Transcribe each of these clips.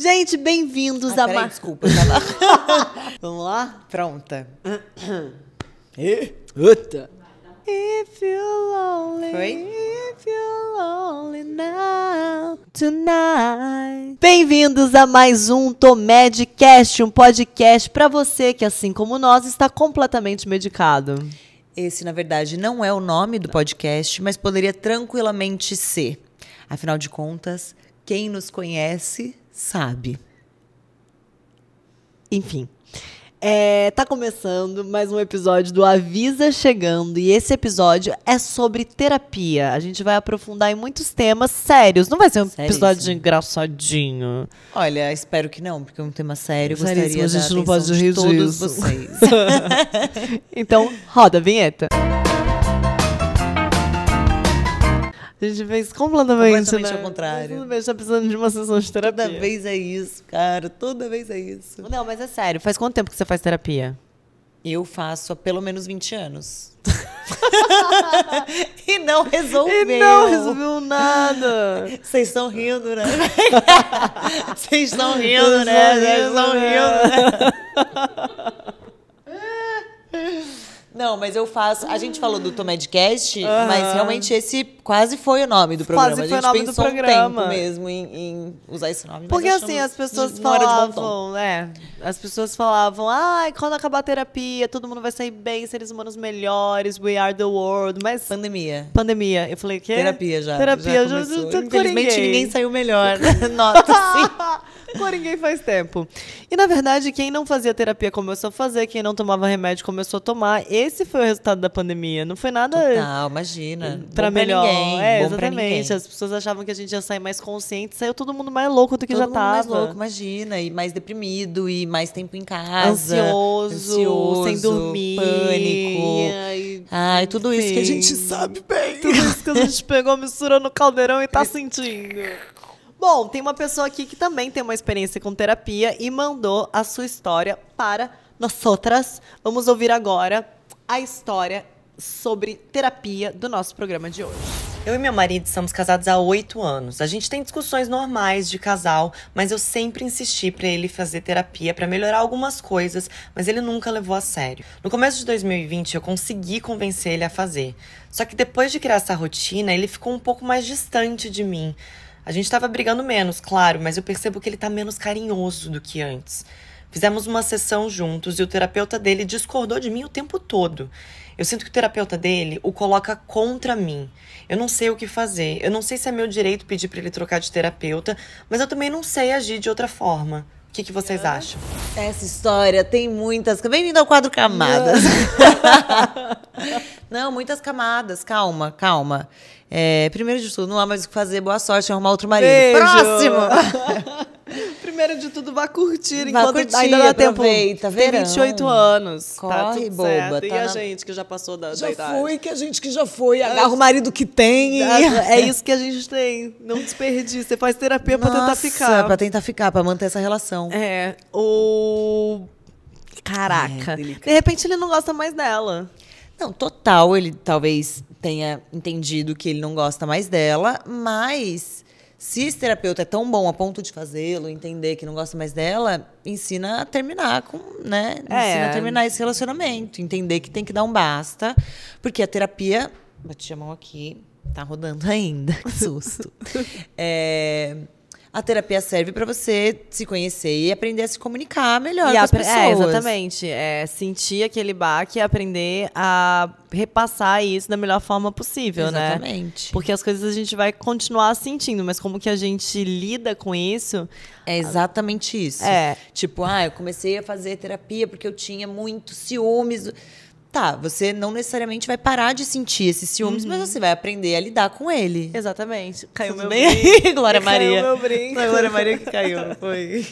Gente, bem-vindos ah, a mais. Desculpa, tá Vamos lá? Pronta. Uta. If you're lonely, Foi? if you're lonely now, tonight. Bem-vindos a mais um Tomedcast, um podcast para você que, assim como nós, está completamente medicado. Esse, na verdade, não é o nome do podcast, mas poderia tranquilamente ser. Afinal de contas, quem nos conhece sabe. Enfim. É, tá começando mais um episódio do Avisa Chegando e esse episódio é sobre terapia. A gente vai aprofundar em muitos temas sérios. Não vai ser um episódio engraçadinho. Olha, espero que não, porque é um tema sério. Seríssimo, gostaria a gente não pode rir de todos disso. vocês. então, roda a vinheta. Música A gente fez completamente, completamente né? ao contrário. Toda vez tá precisando de uma sessão de terapia. Toda vez é isso, cara. Toda vez é isso. Não, mas é sério. Faz quanto tempo que você faz terapia? Eu faço há pelo menos 20 anos. e não resolveu. E não resolveu nada. Vocês estão rindo, né? Vocês estão né? rindo, né? Vocês estão rindo, né? Não, mas eu faço. A gente falou do Tomedcast, uhum. mas realmente esse quase foi o nome do programa. Quase foi o nome do programa. Um mesmo em, em, usar esse nome. Porque assim, as pessoas falavam, né? As pessoas falavam, ai, ah, quando acabar a terapia, todo mundo vai sair bem, seres humanos melhores, we are the world. Mas. Pandemia. Pandemia. Eu falei, que? Terapia já. Terapia já. já, já Infelizmente ninguém saiu melhor. Né? Nota sim. ninguém faz tempo. E na verdade, quem não fazia terapia começou a fazer, quem não tomava remédio começou a tomar. Esse foi o resultado da pandemia. Não foi nada. Não, imagina. Pra Bom melhor. Pra ninguém. É, Bom exatamente. As pessoas achavam que a gente ia sair mais consciente, saiu todo mundo mais louco do que todo já mundo tava. Mais louco, imagina. E mais deprimido, e mais tempo em casa. Ansioso, ansioso sem dormir. Pânico. Ai, Ai tudo sim. isso que a gente sabe bem. Tudo isso que a gente pegou, misturou no caldeirão e tá sentindo. Bom, tem uma pessoa aqui que também tem uma experiência com terapia e mandou a sua história para nós outras. Vamos ouvir agora a história sobre terapia do nosso programa de hoje. Eu e meu marido somos casados há oito anos. A gente tem discussões normais de casal, mas eu sempre insisti para ele fazer terapia para melhorar algumas coisas, mas ele nunca levou a sério. No começo de 2020 eu consegui convencer ele a fazer. Só que depois de criar essa rotina, ele ficou um pouco mais distante de mim. A gente estava brigando menos, claro, mas eu percebo que ele está menos carinhoso do que antes. Fizemos uma sessão juntos e o terapeuta dele discordou de mim o tempo todo. Eu sinto que o terapeuta dele o coloca contra mim. Eu não sei o que fazer. Eu não sei se é meu direito pedir para ele trocar de terapeuta, mas eu também não sei agir de outra forma. O que, que, vocês ah. acham? Essa história tem muitas. Bem-vindo ao quadro Camadas. Não. não, muitas camadas. Calma, calma. É, primeiro de tudo, não há mais o que fazer. Boa sorte, arrumar outro marido. Beijo. Próximo! primeiro de tudo, vá curtir vá enquanto curtir, ainda dá tempo. Aproveita, tem 28 anos. Tá Corre, tá boba. Certo. E tá a gente que já passou da, já da idade. Já foi, que a gente que já foi. É. Agarra o marido que tem. É isso que a gente tem. Não desperdice. Você faz terapia Nossa, pra tentar ficar. pra tentar ficar, pra manter essa relação. É. Ou... Caraca. É, de repente ele não gosta mais dela. Não, total. Ele talvez tenha entendido que ele não gosta mais dela, mas se esse terapeuta é tão bom a ponto de fazê-lo, entender que não gosta mais dela, ensina a terminar com, né? É. Ensina a é. terminar esse relacionamento, entender que tem que dar um basta, porque a terapia, bati a mão aqui, tá rodando ainda, que susto. é, a terapia serve para você se conhecer e aprender a se comunicar melhor e com as é, pessoas. É, exatamente. É, sentir aquele baque e aprender a repassar isso da melhor forma possível, exatamente. né? Exatamente. Porque as coisas a gente vai continuar sentindo, mas como que a gente lida com isso? É exatamente isso. É. Tipo, ah, eu comecei a fazer terapia porque eu tinha muitos ciúmes. Do Tá, você não necessariamente vai parar de sentir esses ciúmes, uhum. mas você vai aprender a lidar com ele. Exatamente. Caiu Tudo meu bem? brinco. Glória Maria. Caiu meu brinco. Foi Glória Maria que caiu. Foi.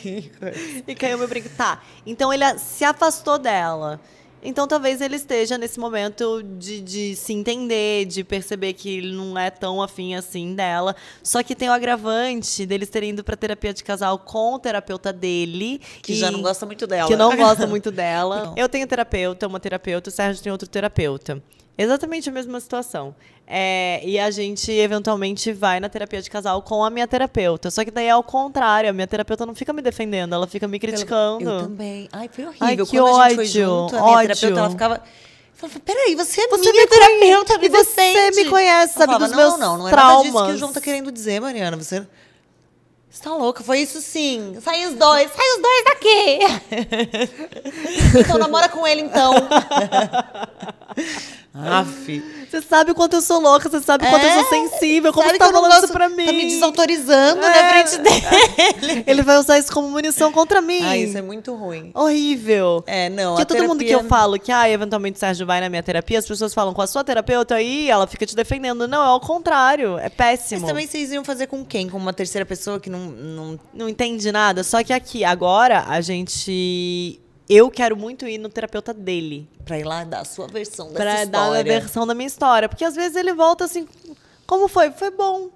e caiu meu brinco. Tá. Então ele se afastou dela. Então talvez ele esteja nesse momento de, de se entender, de perceber que ele não é tão afim assim dela. Só que tem o agravante deles terem ido pra terapia de casal com o terapeuta dele. Que já não gosta muito dela. Que não gosta muito dela. Eu tenho terapeuta, uma terapeuta, o Sérgio tem outro terapeuta. Exatamente a mesma situação. É, e a gente eventualmente vai na terapia de casal com a minha terapeuta. Só que daí é ao contrário, a minha terapeuta não fica me defendendo, ela fica me criticando. Eu, eu também. Ai, foi horrível. Ai, que Quando ódio, a gente foi junto, a minha ódio. terapeuta ela ficava. peraí, você é você minha terapeuta, me Você me conhece, sabe falava, dos não, meus traumas. Não, não, é traumas. nada disso que o João tá querendo dizer, Mariana. Você, você tá louca, foi isso sim. Sai os dois, sai os dois daqui. então namora com ele, então. Aff. Você sabe o quanto eu sou louca, você sabe o quanto é, eu sou é? sensível, como você tá falando isso pra mim. Tá me desautorizando é, na frente dele. Ele vai usar isso como munição contra mim. Ah, isso é muito ruim. Horrível. É, não. Porque é todo terapia... mundo que eu falo que, ah, eventualmente o Sérgio vai na minha terapia, as pessoas falam com a sua terapeuta aí, ela fica te defendendo. Não, é o contrário. É péssimo. Mas também vocês iam fazer com quem? Com uma terceira pessoa que não. Não, não entende nada? Só que aqui, agora, a gente eu quero muito ir no terapeuta dele. Pra ir lá dar a sua versão dessa pra história. Pra dar a versão da minha história. Porque às vezes ele volta assim. Como foi? Foi bom.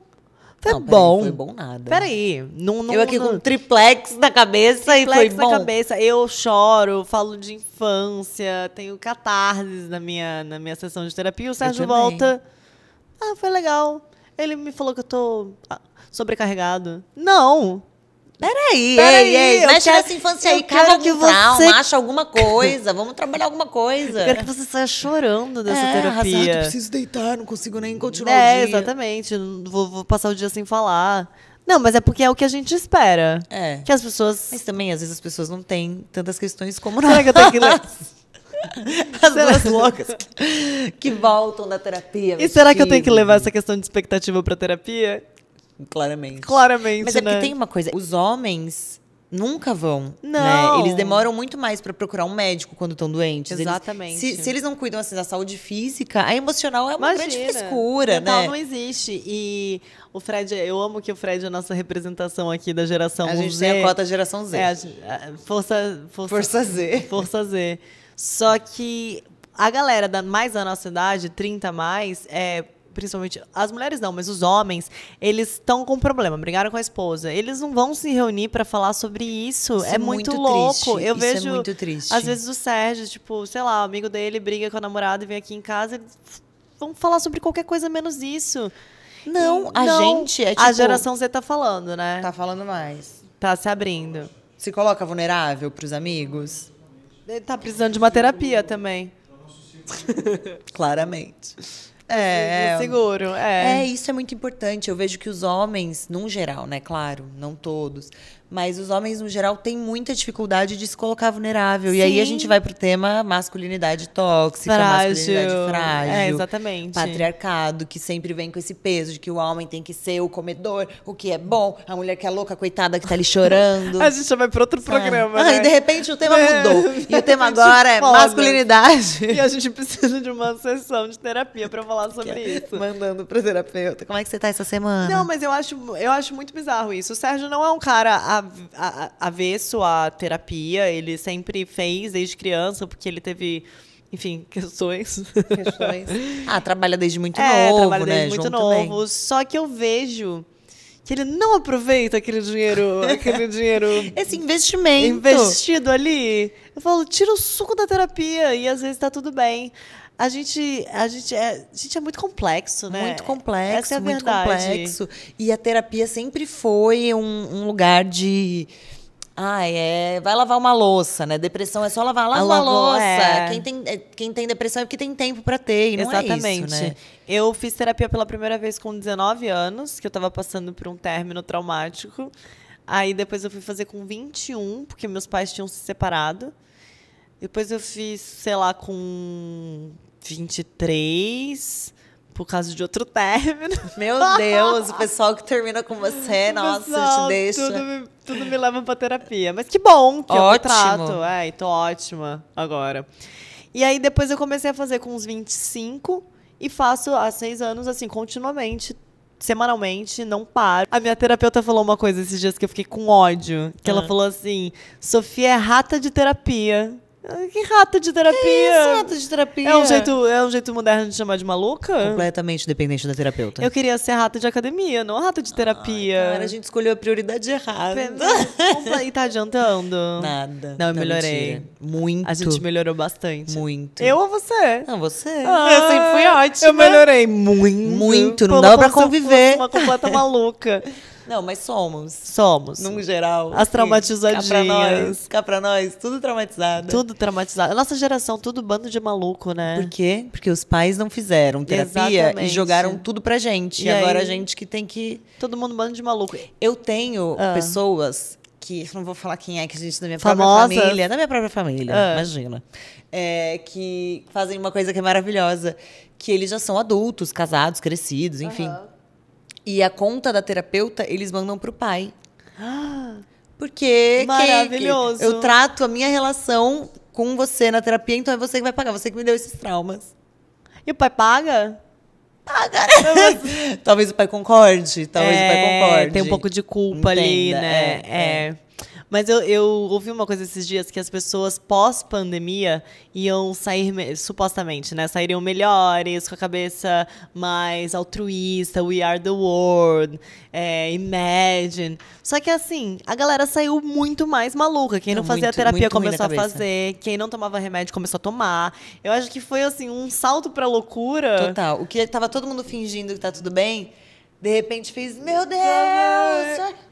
Foi não, bom. Peraí, foi bom nada. Peraí. Não, eu aqui com triplex na cabeça triplex e foi bom. na cabeça. Eu choro, falo de infância, tenho catarses na minha, na minha sessão de terapia. O Sérgio volta. Ah, foi legal. Ele me falou que eu tô ah, sobrecarregado. Não! Peraí, Peraí peraí. ei, vai essa infância aí, cava algum você... trauma, acha alguma coisa, vamos trabalhar alguma coisa. Eu quero que você saia chorando dessa é, terapia. eu preciso deitar, não consigo nem continuar é, o dia. É, exatamente, vou, vou passar o dia sem falar. Não, mas é porque é o que a gente espera. É. Que as pessoas. Mas também, às vezes, as pessoas não têm tantas questões como nós. Será que eu tenho As duas loucas que voltam da terapia. E será que eu tenho que levar essa questão de expectativa pra terapia? Claramente. Claramente. Mas é né? porque tem uma coisa: os homens nunca vão. Né? Não. Né? Eles demoram muito mais para procurar um médico quando estão doentes. Exatamente. Eles, se, se, eles não cuidam assim, da saúde física, a emocional é uma Imagina. grande frescura, Mental né? não existe. E o Fred, eu amo que o Fred é a nossa representação aqui da geração Z. A gente Z. tem a cota geração Z. É, a, a, força, força, força Z. Força Z. Só que a galera da, mais da nossa idade, 30 mais, é principalmente as mulheres não, mas os homens, eles estão com problema, brigaram com a esposa. Eles não vão se reunir para falar sobre isso. isso é, é muito, muito louco. Eu isso é vejo é muito triste. às vezes o Sérgio, tipo, sei lá, o amigo dele briga com a namorada e vem aqui em casa, eles vão falar sobre qualquer coisa menos isso. Não, a não. gente é tipo, A geração Z tá falando, né? Tá falando mais. Tá se abrindo. Se coloca vulnerável pros amigos? Ele tá precisando de uma terapia também. Claramente. É, é, seguro. É. é, isso é muito importante. Eu vejo que os homens, num geral, né? Claro, não todos. Mas os homens, no geral, têm muita dificuldade de se colocar vulnerável. Sim. E aí a gente vai pro tema masculinidade tóxica, frágil. masculinidade é, frágil. É, exatamente. Patriarcado, que sempre vem com esse peso de que o homem tem que ser o comedor, o que é bom, a mulher que é louca, coitada, que tá ali chorando. a gente já vai pro outro Sabe? programa. Ah, né? e de repente o tema é, mudou. E o tema agora é masculinidade. E a gente precisa de uma sessão de terapia pra falar falar sobre isso. Mandando pro terapeuta. Como é que você tá essa semana? Não, mas eu acho, eu acho muito bizarro isso. O Sérgio não é um cara avesso à terapia. Ele sempre fez desde criança, porque ele teve enfim, questões. Questões. ah, trabalha desde muito é, novo, trabalha desde né? muito novo. Só que eu vejo que ele não aproveita aquele dinheiro, aquele dinheiro. Esse investimento. Investido ali. Eu falo, tira o suco da terapia e às vezes tá tudo bem a gente, a gente, é, a gente é muito complexo, né? Muito é complexo, é muito complexo. E a terapia sempre foi um, um lugar de. Ah, é. Vai lavar uma louça, né? Depressão é só lavar, lava ah, uma louça. É. Quem, tem, é, quem tem depressão é porque tem tempo para ter, e não Exatamente. É isso, né? Eu fiz terapia pela primeira vez com 19 anos, que eu estava passando por um término traumático. Aí depois eu fui fazer com 21, porque meus pais tinham se separado. Depois eu fiz, sei lá, com 23 por causa de outro término. Meu Deus, o pessoal que termina com você, nossa, pessoal, te deixa. Tudo me, tudo me leva pra terapia. Mas que bom que Ótimo. eu trato. Ai, tô ótima agora. E aí depois eu comecei a fazer com uns 25 e faço há seis anos, assim, continuamente. Semanalmente, não paro. A minha terapeuta falou uma coisa esses dias que eu fiquei com ódio. Que ela ah. falou assim: Sofia é rata de terapia. Que rato de terapia! Que rato de terapia! É um, jeito, é um jeito moderno de chamar de maluca? Completamente dependente da terapeuta. Eu queria ser rato de academia, não rato de terapia. Ai, cara, a gente escolheu a prioridade errada. E tá adiantando? Nada. Não, eu não, melhorei. Mentira. Muito. A gente melhorou bastante. Muito. Eu ou você? Não, você. Ah, eu sempre fui ótima. Eu melhorei muito. Muito, não dava pra conviver. Uma completa maluca. Não, mas somos. Somos. Num geral. As assim, traumatizadinhas. Cá pra nós, cá pra nós, tudo traumatizado. Tudo traumatizado. A Nossa geração, tudo bando de maluco, né? Por quê? Porque os pais não fizeram terapia Exatamente. e jogaram tudo pra gente. E, e agora aí? a gente que tem que. Todo mundo bando de maluco. Eu tenho ah. pessoas que não vou falar quem é que a gente da minha Famosa. própria família, da minha própria família, ah. imagina, é, que fazem uma coisa que é maravilhosa, que eles já são adultos, casados, crescidos, enfim. Uhum. E a conta da terapeuta eles mandam pro pai. Porque é Maravilhoso. eu trato a minha relação com você na terapia, então é você que vai pagar, você que me deu esses traumas. E o pai paga? Paga, né? talvez o pai concorde, talvez é, o pai é, concorde. Tem um pouco de culpa Entenda, ali, né? é. é. é. Mas eu, eu ouvi uma coisa esses dias que as pessoas pós-pandemia iam sair, supostamente, né? Sairiam melhores, com a cabeça mais altruísta, we are the world, é, imagine. Só que assim, a galera saiu muito mais maluca. Quem não, não fazia muito, terapia muito começou a fazer, quem não tomava remédio começou a tomar. Eu acho que foi assim, um salto pra loucura. Total. O que tava todo mundo fingindo que tá tudo bem de repente fiz, meu Deus!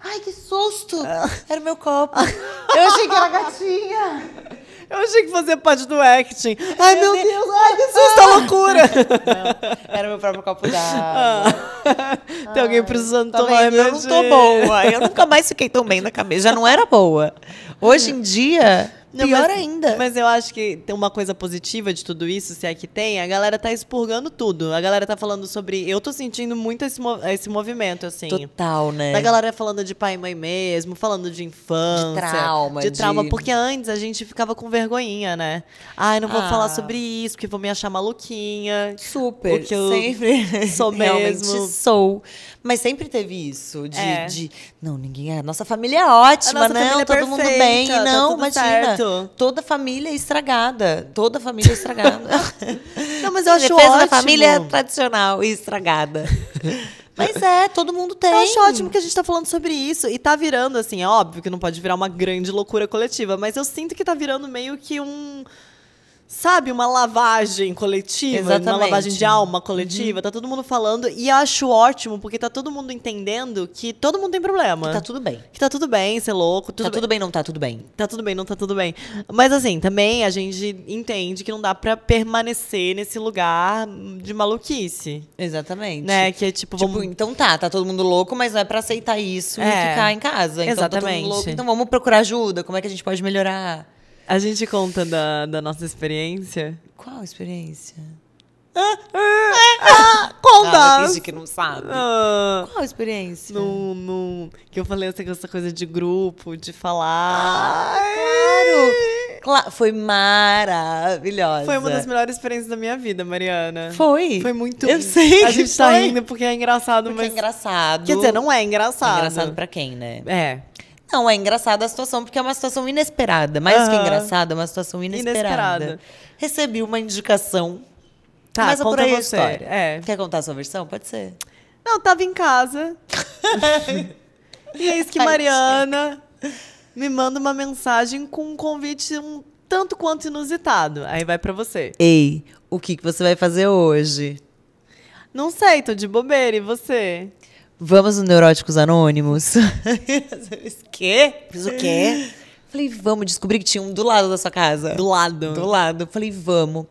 Ai, que susto! Ah. Era o meu copo. Eu achei que era gatinha. Eu achei que fazia parte do acting. Ai, meu, meu Deus, Deus. Ai, que susto, ah. loucura! Não, era meu próprio copo d'água. Ah. Tem alguém precisando tá tomar remédio. Eu não tô boa. Eu nunca mais fiquei tão bem na cabeça. Já não era boa. Hoje em dia, não, Pior mas, ainda. Mas eu acho que tem uma coisa positiva de tudo isso, se é que tem. A galera tá expurgando tudo. A galera tá falando sobre. Eu tô sentindo muito esse, esse movimento, assim. Total, né? a galera falando de pai e mãe mesmo, falando de infância. De trauma. De, de... trauma. Porque antes a gente ficava com vergonhinha, né? Ai, não vou ah. falar sobre isso, porque vou me achar maluquinha. Super. Porque eu Sempre. sou mesmo. Realmente sou. Mas sempre teve isso de, é. de não, ninguém é. Nossa família é ótima, nossa é não, família todo é mundo bem. Tá não, tá imagina. Certo. Toda família é estragada. Toda família é estragada. não, mas eu acho Defesa ótimo. da família tradicional e estragada. Mas é, todo mundo tem. Eu acho ótimo que a gente tá falando sobre isso. E tá virando, assim, óbvio que não pode virar uma grande loucura coletiva, mas eu sinto que tá virando meio que um sabe, uma lavagem coletiva, Exatamente. uma lavagem de alma coletiva. Uhum. Tá todo mundo falando e acho ótimo, porque tá todo mundo entendendo que todo mundo tem problema. Que tá tudo bem. Que tá tudo bem ser louco. Tá tudo tá bem. tudo bem, não tá tudo bem. Tá tudo bem, não tá tudo bem. Mas assim, também a gente entende que não dá para permanecer nesse lugar de maluquice. Exatamente. Né? Que é tipo, tipo vamos... então tá, tá todo mundo louco, mas não é pra aceitar isso é. e ficar em casa. Então, tá Exatamente. Tá louco, então vamos procurar ajuda, como é que a gente pode melhorar? A gente conta da, da nossa experiência? Qual experiência? Ah, ah, ah, ah. conta! Ela que não sabe. Ah. Qual experiência? No, no, que eu falei assim, essa coisa de grupo, de falar. Ah, claro! Cla foi maravilhosa. Foi uma das melhores experiências da minha vida, Mariana. Foi? Foi muito. Eu sei A gente tá foi. tá indo porque é engraçado, porque é mas... é engraçado. Quer dizer, não é engraçado. É engraçado pra quem, né? É. Não, é engraçada a situação, porque é uma situação inesperada. Mais uhum. que engraçada, é uma situação inesperada. inesperada. Recebi uma indicação. Tá, mas conta a você. História. É. Quer contar a sua versão? Pode ser. Não, tava em casa. e eis que Mariana me manda uma mensagem com um convite um tanto quanto inusitado. Aí vai para você. Ei, o que, que você vai fazer hoje? Não sei, tô de bobeira. E você? vamos no Neuróticos Anônimos? quê? Fiz o quê? Falei, vamos, descobri que tinha um do lado da sua casa. Do lado? Do lado. Falei, vamos.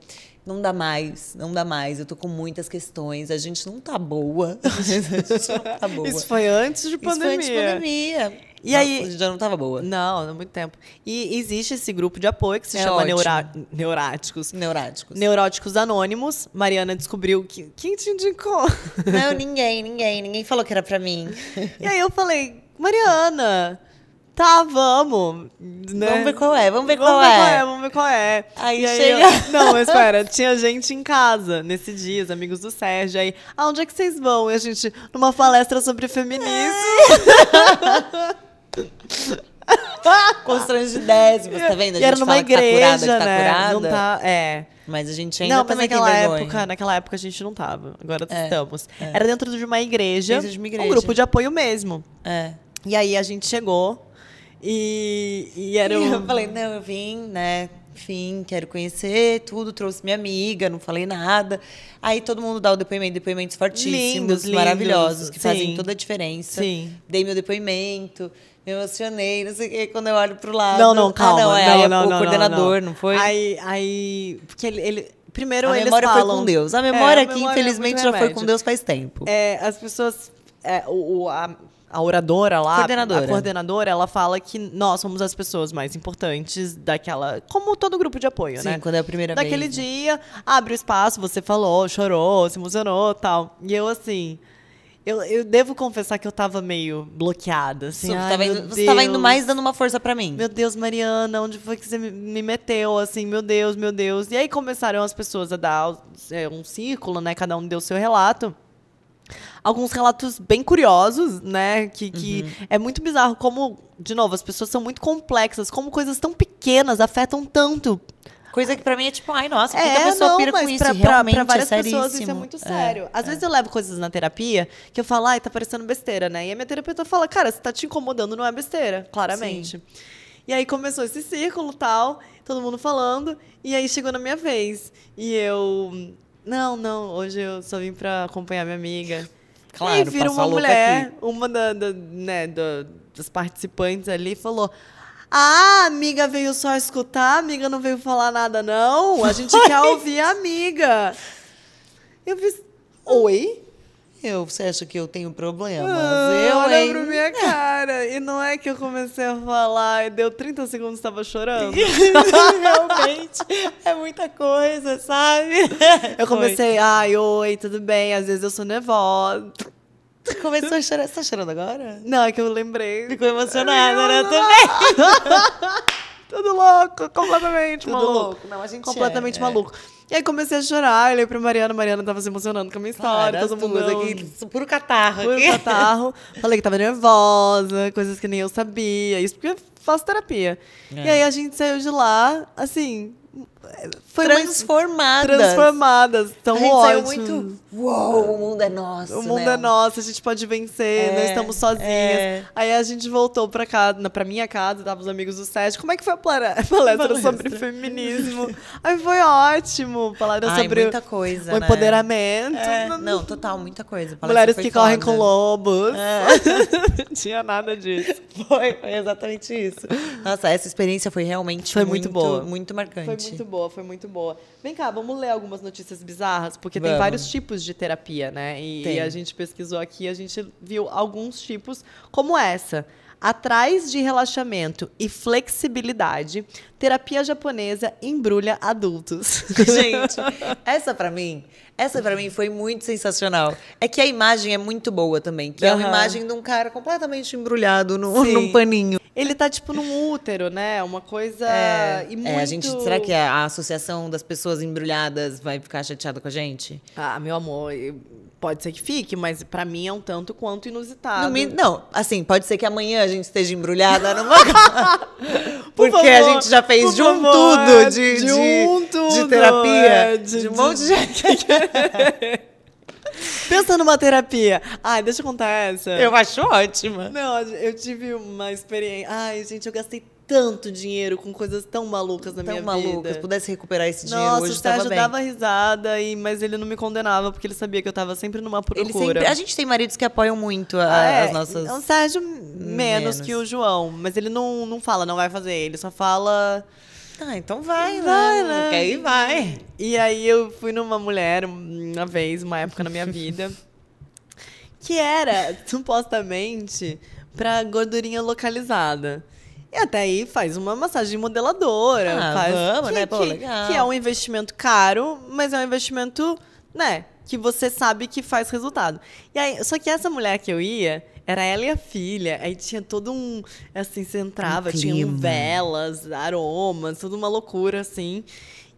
Não dá mais, não dá mais. Eu tô com muitas questões. A gente não tá boa. a gente não tá boa. Isso foi antes de pandemia. Isso foi antes de pandemia. E a aí, já não tava boa. Não, há muito tempo. E existe esse grupo de apoio que se é chama neura... Neuráticos. Neuráticos. Neuróticos Anônimos. Mariana descobriu que. Quem te indicou? Não, ninguém, ninguém. Ninguém falou que era pra mim. E aí eu falei, Mariana, tá, vamos. Né? Vamos ver qual é, vamos ver, vamos qual, ver é. qual, é. Vamos ver qual é. Aí chega. eu, não, mas espera, tinha gente em casa nesse dia, os amigos do Sérgio. Aí, aonde ah, é que vocês vão? E a gente, numa palestra sobre feminismo. É. Constrangidésimos, tá vendo? A gente era numa fala igreja, que tá curada, tá né? que tá curada. Não tá, é. Mas a gente ainda não, tá mas naquela época, naquela época a gente não tava. Agora é, estamos. É. Era dentro de uma igreja, de uma igreja, um grupo de apoio mesmo. É. E aí a gente chegou e, e era e um... eu falei, não, eu vim, né? Enfim, quero conhecer tudo, trouxe minha amiga, não falei nada. Aí todo mundo dá o depoimento, depoimentos fortíssimos, lindos, maravilhosos, lindos, que sim. fazem toda a diferença. Sim. Dei meu depoimento me emocionei, não sei o que, quando eu olho pro lado. Não, não, ah, calma. Ah, não, é, não, é não, o não, coordenador, não, foi? Aí, aí porque ele, ele primeiro a memória foi com Deus. A é, memória é, aqui, memória infelizmente, é já foi com Deus faz tempo. É, as pessoas. É, o, a, a oradora lá, coordenadora. a coordenadora, ela fala que nós somos as pessoas mais importantes daquela. Como todo grupo de apoio, Sim, né? Sim, quando é a primeira Daquele vez. Daquele né? dia, abre o espaço, você falou, chorou, se emocionou e tal. E eu assim. Eu, eu devo confessar que eu tava meio bloqueada, assim. Ai, tava tá indo, você tava indo mais dando uma força para mim. Meu Deus, Mariana, onde foi que você me meteu? Assim, meu Deus, meu Deus. E aí começaram as pessoas a dar é, um círculo, né? Cada um deu seu relato alguns relatos bem curiosos, né? Que, que uhum. é muito bizarro como, de novo, as pessoas são muito complexas, como coisas tão pequenas afetam tanto coisa que pra mim é tipo, ai, nossa, é, a pessoa não, pira com isso. Pra, realmente pra é várias é pessoas isso é muito sério. É, Às é. vezes eu levo coisas na terapia que eu falo, ai, tá parecendo besteira, né? E a minha terapeuta fala, cara, se tá te incomodando, não é besteira, claramente. Sim. E aí começou esse círculo tal, todo mundo falando, e aí chegou na minha vez. E eu. Não, não, hoje eu só vim pra acompanhar minha amiga. Claro, e aí vira uma mulher, aqui. uma da, da né, da, das participantes ali, falou: ah, amiga veio só escutar, amiga não veio falar nada, não. A gente quer ouvir a amiga. Eu fiz. Oi? Eu, você acha que eu tenho problemas? Ah, eu, olha hein? pra minha cara. E não é que eu comecei a falar e deu 30 segundos e tava chorando. Realmente, é muita coisa, sabe? Eu comecei, ai, oi, tudo bem. Às vezes eu sou nervosa. começou a chorar. Você tá chorando agora? Não, é que eu lembrei. Ficou emocionada, eu né? Também. Tudo louco, completamente Tudo maluco. Louco. Não, a gente é, completamente é, maluco. E aí comecei a chorar, olhei pra Mariana, Mariana tava se emocionando com a minha história, claro, todo mundo aqui. É puro catarro. Puro aqui. catarro. Falei que tava nervosa, coisas que nem eu sabia. Isso porque eu faço terapia. É. E aí a gente saiu de lá, assim, foi transformadas. Transformadas. Tão a gente ótimo. saiu muito. Uou, o mundo é nosso. O mundo né? é nosso, a gente pode vencer, é, não estamos sozinhas. É. Aí a gente voltou pra casa, pra minha casa, tava os amigos do Sérgio Como é que foi a palestra, palestra. sobre feminismo? Aí foi ótimo. Falaram Ai, sobre muita coisa, o né? empoderamento. É. Não, total, muita coisa. Mulheres que correm com lobos. É. não tinha nada disso. Foi, foi exatamente isso. Nossa, essa experiência foi realmente foi muito, muito boa. Muito marcante. Foi muito boa boa, foi muito boa. Vem cá, vamos ler algumas notícias bizarras, porque vamos. tem vários tipos de terapia, né? E, e a gente pesquisou aqui, a gente viu alguns tipos, como essa. Atrás de relaxamento e flexibilidade, terapia japonesa embrulha adultos. Gente, essa para mim, essa para mim foi muito sensacional. É que a imagem é muito boa também, que uhum. é uma imagem de um cara completamente embrulhado no, num paninho. Ele tá tipo num útero, né? Uma coisa é, e muito... É, a gente, será que a, a associação das pessoas embrulhadas vai ficar chateada com a gente? Ah, meu amor, eu Pode ser que fique, mas para mim é um tanto quanto inusitado. Não, não, assim, pode ser que amanhã a gente esteja embrulhada numa. Porque favor, a gente já fez de um tudo é, de, de, um tudo, de terapia. É, de, de um monte de gente. Pensa numa terapia. Ai, deixa eu contar essa. Eu acho ótima. Não, eu tive uma experiência. Ai, gente, eu gastei tanto dinheiro com coisas tão malucas na tão minha malucas. vida. Se pudesse recuperar esse dinheiro Nossa, hoje, o Sérgio dava risada, e, mas ele não me condenava, porque ele sabia que eu tava sempre numa procura. Sempre, a gente tem maridos que apoiam muito a, ah, é, as nossas... O Sérgio menos, menos, que o João, mas ele não, não fala, não vai fazer. Ele só fala... Ah, então vai, né? vai, né? né? Aí vai. E aí eu fui numa mulher, uma vez, uma época na minha vida, que era, supostamente, pra gordurinha localizada. E até aí faz uma massagem modeladora. Ah, faz, vamos, né? que, né? Pô, que, legal. que é um investimento caro, mas é um investimento, né? Que você sabe que faz resultado. E aí, só que essa mulher que eu ia, era ela e a filha. Aí tinha todo um. Assim, você entrava, um tinha velas, aromas, tudo uma loucura, assim.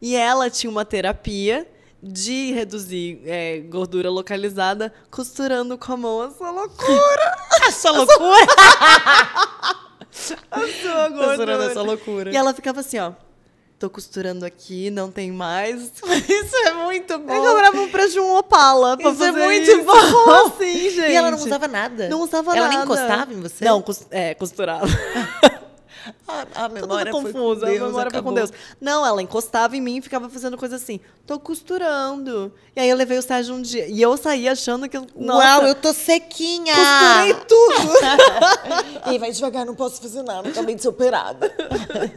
E ela tinha uma terapia de reduzir é, gordura localizada costurando com a mão essa loucura! essa loucura! a Costurando essa loucura. E ela ficava assim, ó. Tô costurando aqui, não tem mais. Isso é muito bom. Eu comprava um prancho de um Opala pra isso é fazer é muito isso. bom. Como assim, gente? E ela não usava nada. Não usava ela nada. Ela nem encostava em você? Não, é, costurava. A, a memória Tô confusa, foi com Deus, a memória foi com Deus. Não, ela encostava em mim e ficava fazendo coisa assim. Tô costurando. E aí eu levei o Sérgio um dia. E eu saí achando que. Nossa, Uau, eu tô sequinha! Costurei tudo! e vai devagar, não posso fazer nada, acabei de ser operada.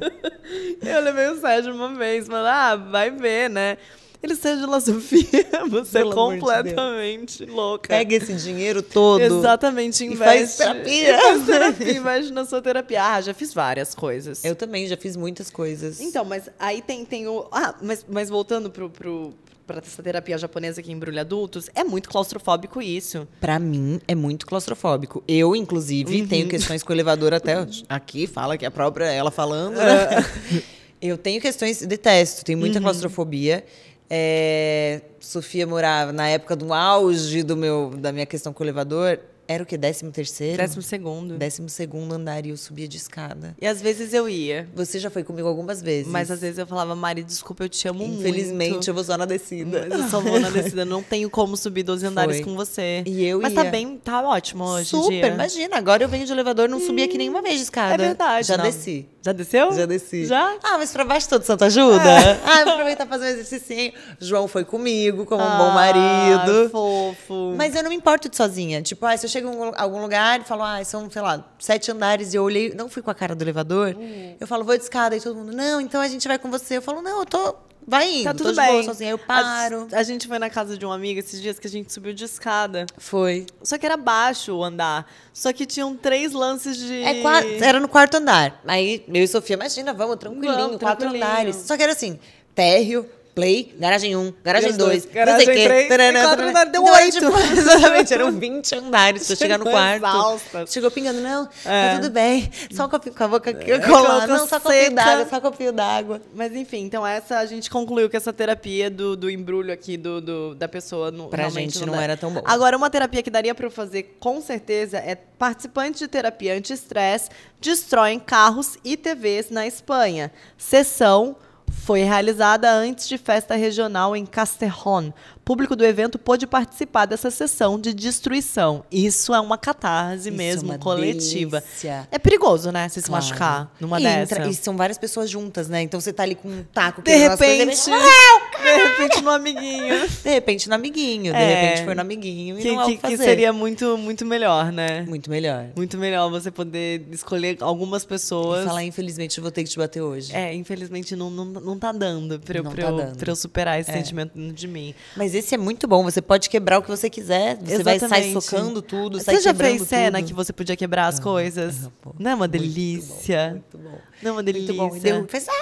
eu levei o Sérgio uma vez, falei, ah, vai ver, né? Ele seja filosofia. Você Pelo é completamente de louca. Pega esse dinheiro todo. Exatamente, investe. E faz terapia. faz terapia, investe na sua terapia. Ah, já fiz várias coisas. Eu também, já fiz muitas coisas. Então, mas aí tem, tem o. Ah, mas, mas voltando pro, pro, para essa terapia japonesa que embrulha adultos, é muito claustrofóbico isso. Para mim, é muito claustrofóbico. Eu, inclusive, uhum. tenho questões com o elevador até aqui, fala que é a própria ela falando. Eu tenho questões, detesto, tenho muita uhum. claustrofobia. É, Sofia morava na época do auge do meu, da minha questão com o elevador. Era o que? Décimo terceiro? Décimo segundo. Décimo segundo andar e eu subia de escada. E às vezes eu ia. Você já foi comigo algumas vezes. Mas às vezes eu falava, Mari, desculpa, eu te amo Infelizmente, muito. Infelizmente, eu vou só na descida. Mas eu só vou na descida, não tenho como subir 12 andares foi. com você. E eu Mas tá ia. tá bem, tá ótimo hoje Super, imagina. Agora eu venho de elevador, não hum, subia aqui nenhuma vez de escada. É verdade. Já não. desci. Já desceu? Já desci. Já? Ah, mas pra baixo todo Santa ajuda? É. Ah, vou aproveitar e fazer um exercício. João foi comigo, como ah, um bom ah, marido. fofo. Mas eu não me importo de sozinha. Tipo, ah, se eu chego em algum lugar e falo, ah, são, sei lá, sete andares e eu olhei, não fui com a cara do elevador, hum. eu falo, vou de escada. E todo mundo, não, então a gente vai com você. Eu falo, não, eu tô vai tá indo. Tá tudo bem. sozinha, eu paro. A, a, gente foi na casa de um amigo esses dias que a gente subiu de escada. Foi. Só que era baixo o andar. Só que tinham três lances de. É, era no quarto andar. Aí eu e Sofia, imagina, vamos, tranquilinho, vamos, quatro andares. Só que era assim, térreo, play, garagem 1, garagem 2, garagem não sei 3, tarana, deu 8. Tipo, exatamente, eram 20 andares pra chegar no quarto. Exausta. Chegou pingando, não, tá é. tá tudo bem, só um a, com a boca é, colada, não, só copinho d'água, só copinho d'água. Mas enfim, então essa, a gente concluiu que essa terapia do, do embrulho aqui do, do da pessoa no, pra gente não, não era tão boa. Agora, uma terapia que daria pra eu fazer com certeza é participantes de terapia anti-estresse destroem carros e TVs na Espanha. Sessão foi realizada antes de festa regional em Casterhon, público do evento pôde participar dessa sessão de destruição. Isso é uma catarse Isso é mesmo, é uma coletiva. Delícia. É perigoso, né? Se se machucar numa e dessa. e são várias pessoas juntas, né? Então você tá ali com um taco. De repente... Coisas, de repente no amiguinho. De repente no amiguinho. É. De repente foi no amiguinho que, e não que, que seria muito, muito melhor, né? Muito melhor. Muito melhor você poder escolher algumas pessoas. E falar, infelizmente, eu vou ter que te bater hoje. É, infelizmente não, não, não tá dando pra, tá eu, eu superar esse é. sentimento de mim. Mas mas esse é muito bom. Você pode quebrar o que você quiser. Você Exatamente. vai sair socando tudo, sai Você já fez cena que você podia quebrar as ah, coisas? Ah, Não é uma delícia? Muito bom. Muito bom. Não é uma delícia? Muito bom. deu, fez, ah!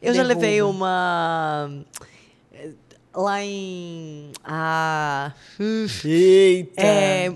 Eu Derrubo. já levei uma eh, lá em. Ah. Eita! É,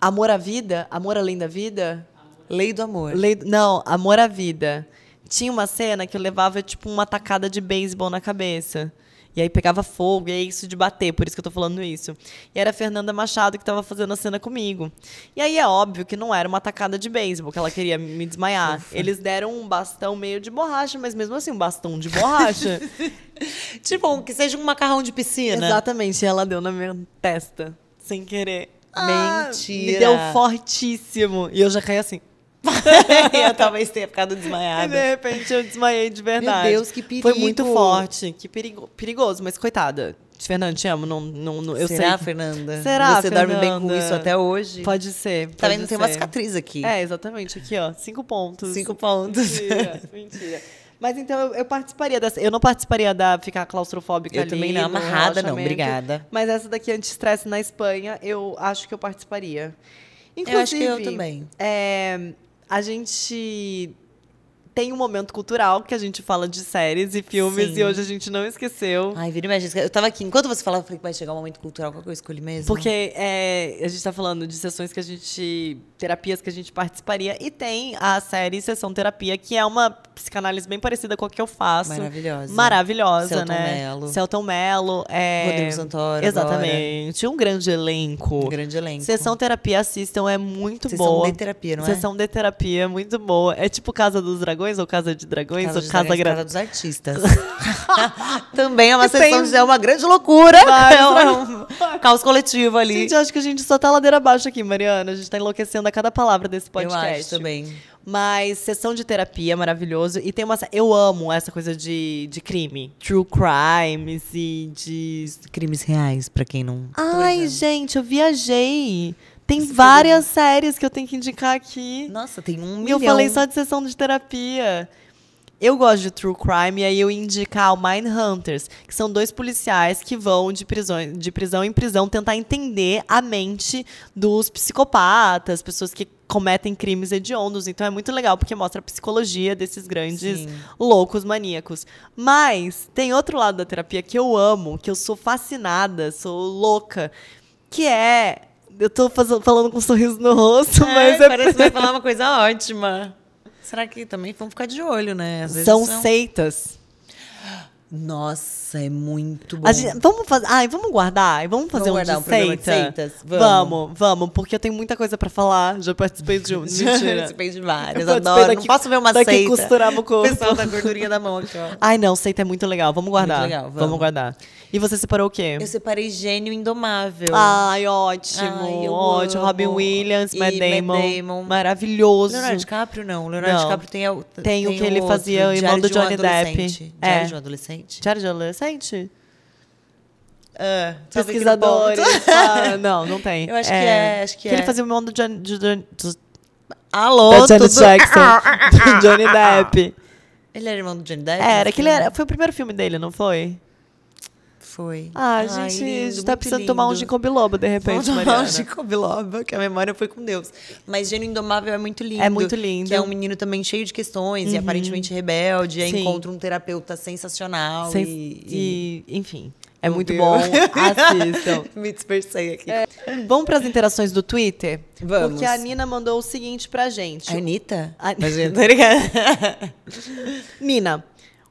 amor à vida? Amor além da vida? Lei do amor. Lei, não, amor à vida. Tinha uma cena que eu levava, tipo, uma tacada de beisebol na cabeça. E aí pegava fogo, e é isso de bater, por isso que eu tô falando isso. E era a Fernanda Machado que tava fazendo a cena comigo. E aí é óbvio que não era uma tacada de beisebol, que ela queria me desmaiar. Ufa. Eles deram um bastão meio de borracha, mas mesmo assim, um bastão de borracha. tipo, um, que seja um macarrão de piscina. Exatamente, e ela deu na minha testa, sem querer. Ah, Mentira. Me deu fortíssimo. E eu já caí assim. eu talvez tenha ficado desmaiada. E de repente eu desmaiei de verdade. Meu Deus, que perigo. Foi muito forte. Que perigo, perigoso, mas coitada. Fernanda, te amo. Não, não, não eu Será, sei. Fernanda? Será, Você Fernanda? dorme bem com isso até hoje? Pode ser. tá vendo? Tem uma cicatriz aqui. É, exatamente. Aqui, ó. Cinco pontos. Cinco pontos. Mentira, mentira. Mas então eu, eu, participaria dessa. Eu não participaria da ficar claustrofóbica eu ali. Eu também não, amarrada não, obrigada. Mas essa daqui, anti-estresse na Espanha, eu acho que eu participaria. Inclusive, eu acho que eu também. É, a gente tem um momento cultural que a gente fala de séries e filmes Sim. e hoje a gente não esqueceu. Ai, vira mais Eu tava aqui, enquanto você falava, eu falei que vai chegar um momento cultural, qual que eu escolhi mesmo? Porque é, a gente tá falando de sessões que a gente. terapias que a gente participaria e tem a série Sessão Terapia, que é uma psicanálise bem parecida com a que eu faço. Maravilhosa. Maravilhosa, Celton né? Mello. Celton Mello. É... Rodrigo Santoro. Exatamente. Agora. Um grande elenco. Um grande elenco. Sessão Terapia assistam, é muito Sessão boa. Sessão de terapia, não é? Sessão de terapia, muito boa. É tipo Casa dos Dragões Dragões, ou Casa de Dragões, casa ou de Casa Dragões, Casa dos Artistas. Também é uma que sessão tem... de... É uma grande loucura. Vai, é um... caos coletivo ali. Gente, acho que a gente só tá ladeira abaixo aqui, Mariana. A gente tá enlouquecendo a cada palavra desse podcast. Eu acho também. Mas sessão de terapia é maravilhoso. E tem uma. Eu amo essa coisa de, de crime. True crimes e de. Crimes reais, pra quem não. Tá Ai, gente, eu viajei. Tem é várias foi... séries que eu tenho que indicar aqui. Nossa, tem um milhão. E eu falei só de sessão de terapia. Eu gosto de true crime e aí eu indicar o Mind Hunters, que são dois policiais que vão de prisão, de prisão em prisão tentar entender a mente dos psicopatas, pessoas que cometem crimes hediondos. Então é muito legal porque mostra a psicologia desses grandes Sim. loucos maníacos. Mas tem outro lado da terapia que eu amo, que eu sou fascinada, sou louca, que é eu tô falando com um sorriso no rosto, é, mas. É... Parece que vai falar uma coisa ótima. Será que também vamos ficar de olho, né? São, são, seitas. Nossa, é muito bom. Gente, vamos fazer. Ai, vamos guardar. Vamos fazer vamos um de, um seita. de seitas. Vamos. vamos. vamos, porque eu tenho muita coisa pra falar. Já participei de um. Já participei de várias. Eu adoro. Daqui, não posso ver uma daqui seita. costurar o corpo. pessoal da gordurinha da mão aqui, ó. Ai, não, seita é muito legal. Vamos guardar. Muito legal, vamos. vamos guardar. E você separou o quê? Eu separei Gênio Indomável. Ai, ótimo. Ai, ótimo. Amo. Robin Williams, e Matt Damon. Matt Damon. Maravilhoso. Leonardo DiCaprio, não. Leonardo não. DiCaprio tem, a, tem, tem o que ele outro. fazia, o irmão do Johnny Depp. É. Diário é. de um adolescente? Diário de um adolescente? Uh, Pesquisadores. ah, não, não tem. Eu acho é. que é. Acho que, que é. ele fazia o irmão do Johnny... Alô, da Janet Jackson. do Johnny Depp. Ele era irmão do Johnny Depp? Era, que ele era, foi o primeiro filme dele, não foi? Foi. Ah, a gente Ai, lindo, tá precisando lindo. tomar um ginkgo biloba, de repente, Vamos tomar um ginkgo biloba, que a memória foi com Deus. Mas Gênio Indomável é muito lindo. É muito lindo. Que é um menino também cheio de questões uhum. e aparentemente rebelde. E encontra um terapeuta sensacional. Sem... E, e, enfim... É muito bom. Assistam. Me dispersei aqui. É. Vamos para as interações do Twitter? Vamos. Porque a Nina mandou o seguinte pra gente. A Anitta? A... Nina. Nina,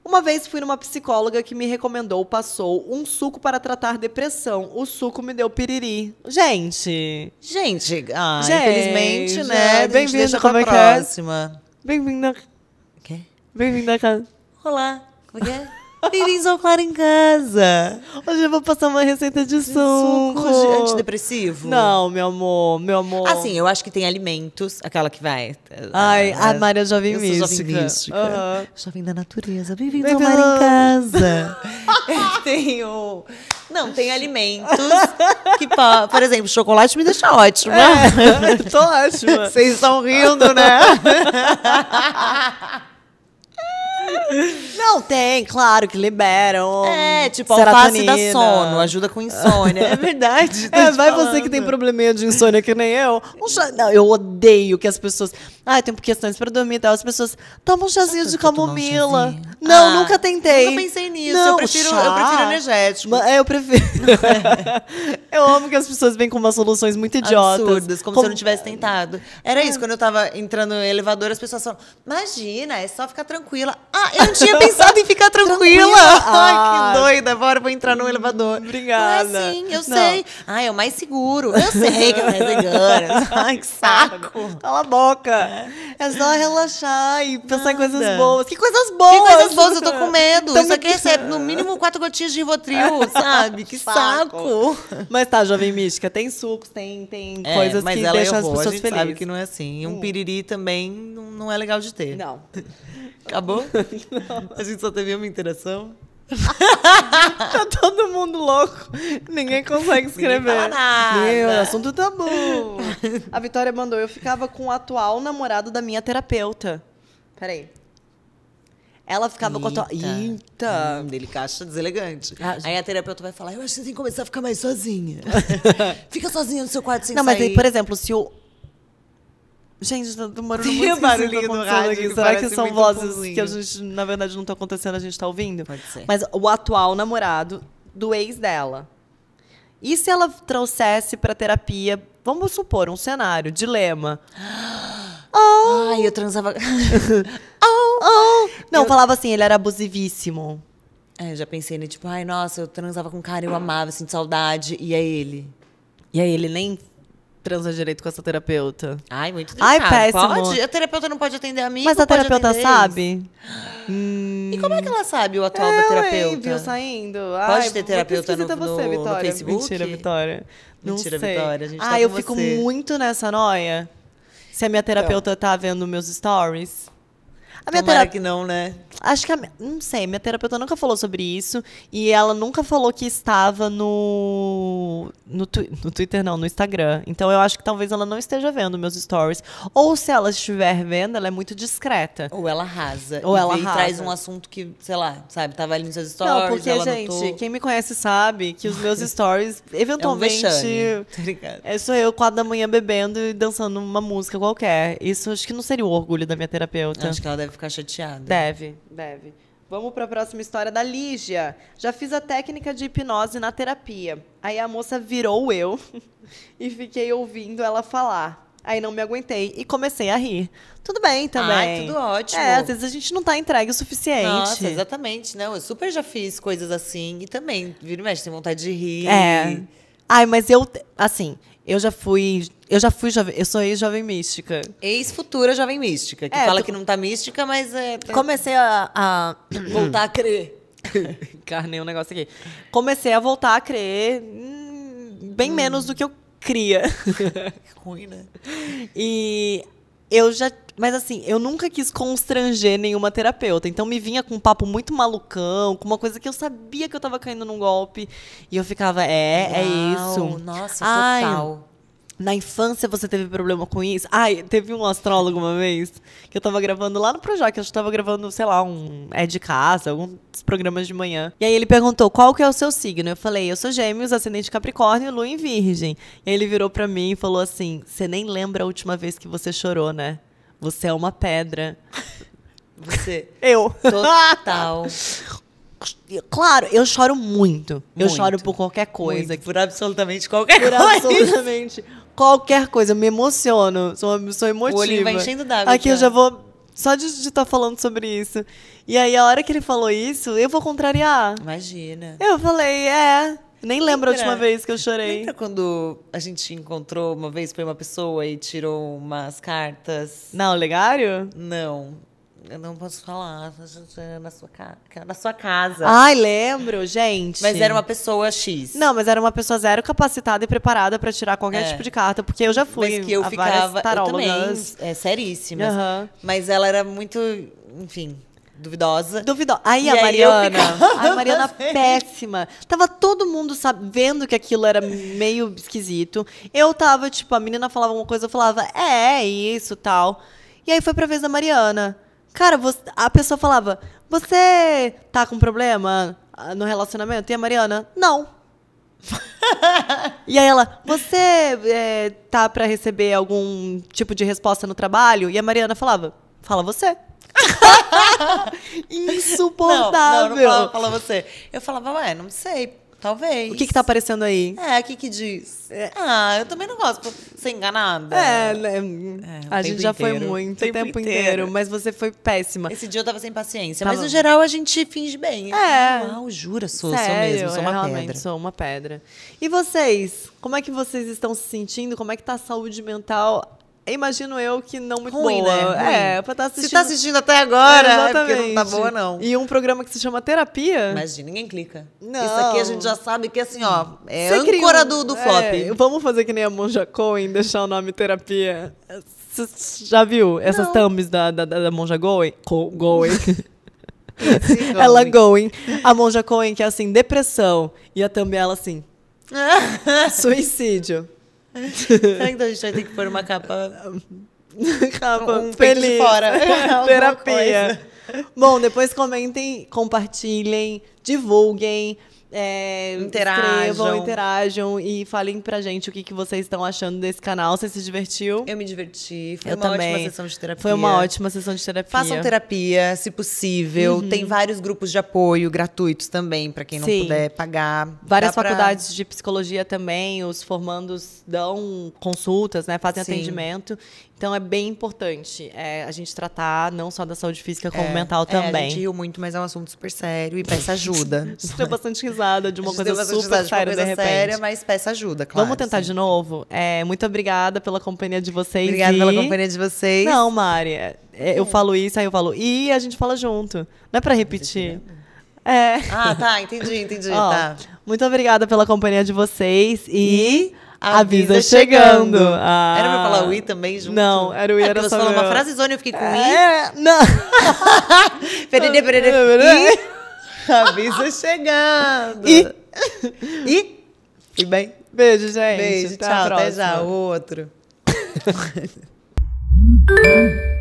uma vez fui numa psicóloga que me recomendou, passou um suco para tratar depressão. O suco me deu piriri. Gente. Gente, ah, gente, infelizmente, é, né? Bem-vinda como é que é? Próxima. Bem-vinda. Bem-vinda a casa. Olá. Como é que é? Irins ao claro em casa. Hoje eu vou passar uma receita de, suco. suco. De antidepressivo? Não, meu amor, meu amor. Assim, eu acho que tem alimentos, aquela que vai. Eh, ai, a, né? a Maria Jovem Mística. Jovem Mística. Uhum. Jovem da natureza. Bem-vindo ao Mar em Casa. eu é, tenho. Não, tem alimentos que, por exemplo, chocolate me deixa ótima. É, tô ótima. Vocês estão rindo, né? Não, tem, claro, que liberam. É, tipo, alface dá sono, ajuda com insônia. É verdade. É, vai falando. você que tem probleminha de insônia que nem eu. Não, eu odeio que as pessoas ah, tem questões para dormir e tal. As pessoas tomam um chazinho de camomila. Não, ah, nunca tentei. Nunca pensei nisso. Não, eu, prefiro, eu prefiro energético. É, eu prefiro. eu amo que as pessoas vêm com umas soluções muito idiotas. Absurdas, como, como... se eu não tivesse tentado. Era isso, quando eu tava entrando no elevador, as pessoas falam: imagina, é só ficar tranquila. Ah, eu não tinha pensado em ficar tranquila. tranquila. Ah. Ai, que ah. doida. Agora eu vou entrar no elevador. Obrigada. Não é assim, eu não. sei. Ah, é o mais seguro. Eu sei que é o mais Ai, que saco. Cala a boca. É só relaxar e pensar Nada. em coisas boas. Que coisas boas! Que coisas boas, eu tô com medo. Também... Isso aqui é recebe no mínimo quatro gotinhas de Rivotril, sabe? Que saco. saco. Mas tá, Jovem Mística, tem sucos, tem, tem é, coisas que é deixam as pessoas felizes. sabe que não é assim. Um hum. piriri também não é legal de ter. Não. Acabou? Não. A gente só teve uma interação. tá todo mundo louco. Ninguém consegue escrever. Meu, o assunto tá bom. A Vitória mandou: eu ficava com o atual namorado da minha terapeuta. Peraí. Ela ficava Eita. com a tua. Eita! Hum, delicada, deselegante. Ah, aí a terapeuta vai falar: Eu acho que você tem que começar a ficar mais sozinha. Fica sozinha no seu quarto sem Não, sair. mas aí, por exemplo, se o Gente, demorou demorando muito barulhinho do rádio. Aqui. Será que, são vozes que a gente, na verdade, não tá acontecendo, a gente tá ouvindo? Pode ser. Mas o atual namorado do ex dela. E se ela trouxesse pra terapia, vamos supor, um cenário, dilema. Oh. Ai, eu transava. Oh! oh, oh. Não, eu... falava assim, ele era abusivíssimo. É, eu já pensei, né? Tipo, ai, nossa, eu transava com um cara, eu amava, sinto saudade. E é ele. E aí ele nem transa direito com essa terapeuta? Ai, muito delicado. Ai, péssimo. Pode? A terapeuta não pode atender amigo, Mas a terapeuta sabe? Hum... E como é que ela sabe o atual é, da terapeuta? viu saindo. Ai, pode ter terapeuta no, você, Vitória. no Facebook? Mentira, Vitória. Não Mentira, sei. Vitória. A gente tá Ai, tá eu fico muito nessa noia. Se a minha então. terapeuta então. tá vendo meus stories. A minha terapeuta que não, né? Acho que a não sei, minha terapeuta nunca falou sobre isso e ela nunca falou que estava no no, tu... no Twitter não, no Instagram. Então eu acho que talvez ela não esteja vendo meus stories, ou se ela estiver vendo, ela é muito discreta. Ou ela arrasa. Ou ela arrasa. traz um assunto que, sei lá, sabe, tava ali nos seus stories, Não, porque gente, notou... quem me conhece sabe que os meus stories eventualmente é, um tá é sou eu quatro da manhã bebendo e dançando uma música qualquer. Isso acho que não seria o orgulho da minha terapeuta. Acho que ela deve deve ficar chateada. Deve, deve. Vamos para a próxima história da Lígia. Já fiz a técnica de hipnose na terapia. Aí a moça virou eu e fiquei ouvindo ela falar. Aí não me aguentei e comecei a rir. Tudo bem também. Ai, tudo ótimo. É, às vezes a gente não tá entregue o suficiente. Nossa, exatamente. Não, eu super já fiz coisas assim. E também, vira e mexe, tem vontade de rir. É. Ai, mas eu, assim, eu já fui. Eu já fui jovem. Eu sou ex-jovem mística. Ex-futura jovem mística. Que é, fala tô... que não tá mística, mas é. Comecei a. a... voltar a crer. Encarnei um negócio aqui. Comecei a voltar a crer hum, bem hum. menos do que eu cria. Ruim, né? E eu já. Mas assim, eu nunca quis constranger nenhuma terapeuta. Então me vinha com um papo muito malucão, com uma coisa que eu sabia que eu tava caindo num golpe. E eu ficava, é, é Uau, é isso. Nossa, Ai, total na infância você teve problema com isso? Ai, teve um astrólogo uma vez que eu tava gravando lá no Projac, eu tava gravando, sei lá, um É de Casa, alguns programas de manhã. E aí ele perguntou, qual que é o seu signo? Eu falei, eu sou gêmeos, ascendente Capricórnio, lua em Virgem. E aí ele virou para mim e falou assim, você nem lembra a última vez que você chorou, né? Você é uma pedra. Você. Eu. Total. Claro, eu choro muito. muito. Eu choro por qualquer coisa. Muito. Por absolutamente qualquer por coisa. Por absolutamente qualquer coisa, me emociono. Sou uma emotiva. O olho vai enchendo d'água. Aqui eu já vou. Só de estar tá falando sobre isso. E aí, a hora que ele falou isso, eu vou contrariar. Imagina. Eu falei, é. Nem lembro a última vez que eu chorei. Lembra quando a gente encontrou uma vez, foi uma pessoa e tirou umas cartas? Não, Legário? Não. Eu não posso falar, na sua, na sua casa. Ai, lembro, gente. Mas era uma pessoa X. Não, mas era uma pessoa zero capacitada e preparada para tirar qualquer é. tipo de carta, porque eu já fui. Mas que eu ficava. Tarólogas. Eu também, é seríssima. Uhum. Mas ela era muito, enfim, duvidosa. Duvidosa. Aí e a Mariana. Aí a Mariana é péssima. Tava todo mundo sabendo que aquilo era meio esquisito. Eu tava, tipo, a menina falava uma coisa, eu falava, é, é isso, tal. E aí foi pra vez da Mariana. Cara, você, a pessoa falava: Você tá com problema ah, no relacionamento? E a Mariana: Não. e aí ela: Você é, tá pra receber algum tipo de resposta no trabalho? E a Mariana falava: Fala você. Insuportável. Não, não, não falava, você. Eu falava, ué, não sei. Talvez. O que, que tá aparecendo aí? É, o que que diz? É. Ah, eu também não gosto de ser enganada. É, é, né? É, a gente já inteiro. foi muito o tempo, tempo inteiro. inteiro. mas você foi péssima. Esse dia eu tava sem paciência, tá mas no geral a gente finge bem. É. Uau, jura, sou, sou mesmo, sou é, uma pedra. sou uma pedra. E vocês? Como é que vocês estão se sentindo? Como é que tá a saúde mental Imagino eu que não muito Ruim, boa. Né? É, pra estar tá assistindo. Se tá assistindo até agora, é, exatamente. porque não tá boa, não. E um programa que se chama Terapia. Imagina, ninguém clica. Não. Isso aqui a gente já sabe que, assim, ó, é Você âncora um... do, do é, flop. É, vamos fazer que nem a Monja Coen, deixar o nome Terapia. Você já viu essas não. thumbs da, da, da Monja Cohen? Cohen. ela going. A Monja Coen, que é assim, depressão. E a thumb, é ela assim, suicídio. Será que então a gente vai ter que pôr uma capa. capa um pele fora. Terapia. Bom, depois comentem, compartilhem, divulguem é, interajam. escrevam, interajam e falem pra gente o que, que vocês estão achando desse canal. Você se divertiu? Eu me diverti. Foi Eu uma também. ótima sessão de terapia. Foi uma ótima sessão de terapia. Façam terapia, se possível. Uhum. Tem vários grupos de apoio gratuitos também, para quem não Sim. puder pagar. Várias Dá faculdades pra... de psicologia também, os formandos dão consultas, né? Fazem Sim. atendimento. Então é bem importante é, a gente tratar não só da saúde física, como é, mental também. a gente riu muito, mas é um assunto super sério e peça ajuda. Estou bastante risada de uma coisa super séria, de, de repente. séria, mas peça ajuda, claro. Vamos tentar sim. de novo? É, muito obrigada pela companhia de vocês. Obrigada e... pela companhia de vocês. Não, Mari, é, é eu falo isso, aí eu falo e a gente fala junto. Não é pra repetir. É. Ah, tá, entendi, entendi. Ó, tá. Muito obrigada pela companhia de vocês e... e... Avisa, avisa chegando. chegando. Ah. Era pra falar o ah, i também junto? Não, era o i, é, era só Você falou uma frase zona e eu fiquei com é, i? Não. perere, perere, i. Avisa chegando. E, e, e bem. Beijo, gente. Beijo, até tchau. Até já, outro.